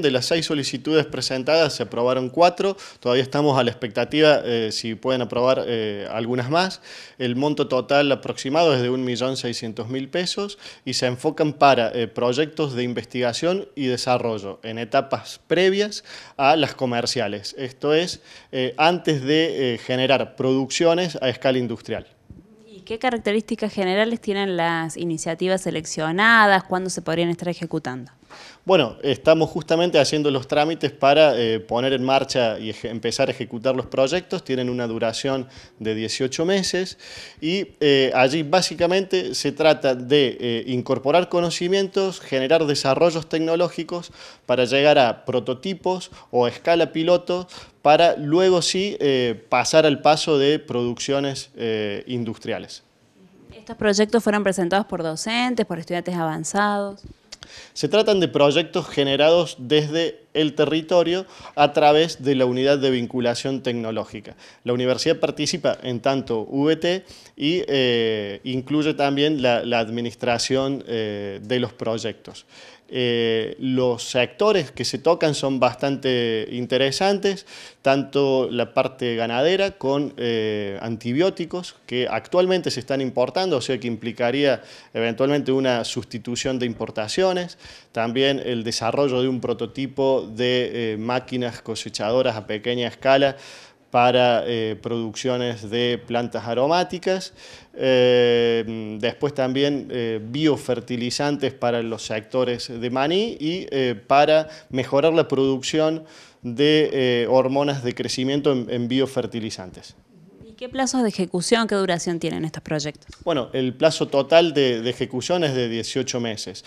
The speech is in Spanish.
De las seis solicitudes presentadas se aprobaron cuatro, todavía estamos a la expectativa eh, si pueden aprobar eh, algunas más. El monto total aproximado es de 1.600.000 pesos y se enfocan para eh, proyectos de investigación y desarrollo en etapas previas a las comerciales, esto es, antes de generar producciones a escala industrial. ¿Y qué características generales tienen las iniciativas seleccionadas? ¿Cuándo se podrían estar ejecutando? Bueno, estamos justamente haciendo los trámites para eh, poner en marcha y empezar a ejecutar los proyectos. Tienen una duración de 18 meses y eh, allí básicamente se trata de eh, incorporar conocimientos, generar desarrollos tecnológicos para llegar a prototipos o a escala piloto para luego sí pasar al paso de producciones industriales. ¿Estos proyectos fueron presentados por docentes, por estudiantes avanzados? Se tratan de proyectos generados desde el territorio a través de la unidad de vinculación tecnológica. La universidad participa en tanto VT y eh, incluye también la, administración eh, de los proyectos. Eh, los sectores que se tocan son bastante interesantes, tanto la parte ganadera con antibióticos que actualmente se están importando, o sea que implicaría eventualmente una sustitución de importaciones, también el desarrollo de un prototipo de eh, máquinas cosechadoras a pequeña escala para eh, producciones de plantas aromáticas, eh, después también biofertilizantes para los sectores de maní y para mejorar la producción de hormonas de crecimiento en, biofertilizantes. ¿Y ¿Qué plazos de ejecución, qué duración tienen estos proyectos? Bueno, el plazo total de, de ejecución es de 18 meses.